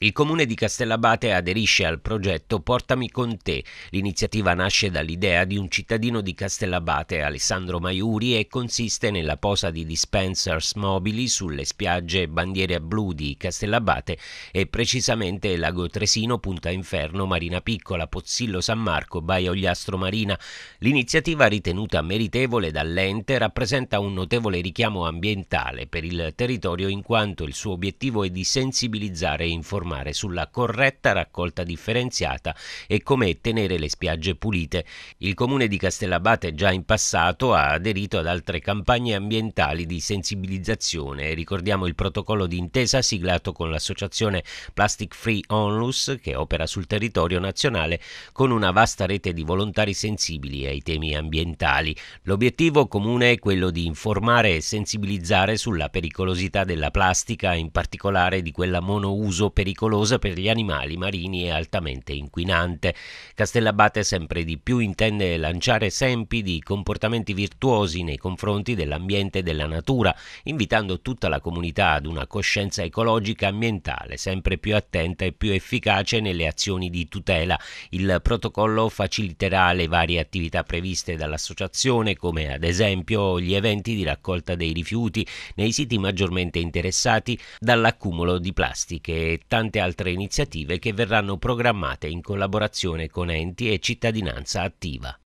Il comune di Castellabate aderisce al progetto Portami con te. L'iniziativa nasce dall'idea di un cittadino di Castellabate, Alessandro Maiuri, e consiste nella posa di dispensers mobili sulle spiagge Bandiere a Blu di Castellabate e precisamente Lago Tresino, Punta Inferno, Marina Piccola, Pozzillo San Marco, Baia Ogliastro Marina. L'iniziativa ritenuta meritevole dall'ente rappresenta un notevole richiamo ambientale per il territorio in quanto il suo obiettivo è di sensibilizzare e informare informare sulla corretta raccolta differenziata e come tenere le spiagge pulite. Il comune di Castellabate già in passato ha aderito ad altre campagne ambientali di sensibilizzazione. Ricordiamo il protocollo d'intesa siglato con l'associazione Plastic Free Onlus che opera sul territorio nazionale con una vasta rete di volontari sensibili ai temi ambientali. L'obiettivo comune è quello di informare e sensibilizzare sulla pericolosità della plastica, in particolare di quella monouso pericolosa pericolosa per gli animali marini e altamente inquinante. Castellabate sempre di più intende lanciare esempi di comportamenti virtuosi nei confronti dell'ambiente e della natura, invitando tutta la comunità ad una coscienza ecologica e ambientale sempre più attenta e più efficace nelle azioni di tutela. Il protocollo faciliterà le varie attività previste dall'associazione, come ad esempio gli eventi di raccolta dei rifiuti nei siti maggiormente interessati dall'accumulo di plastiche e tanti tante altre iniziative che verranno programmate in collaborazione con enti e cittadinanza attiva.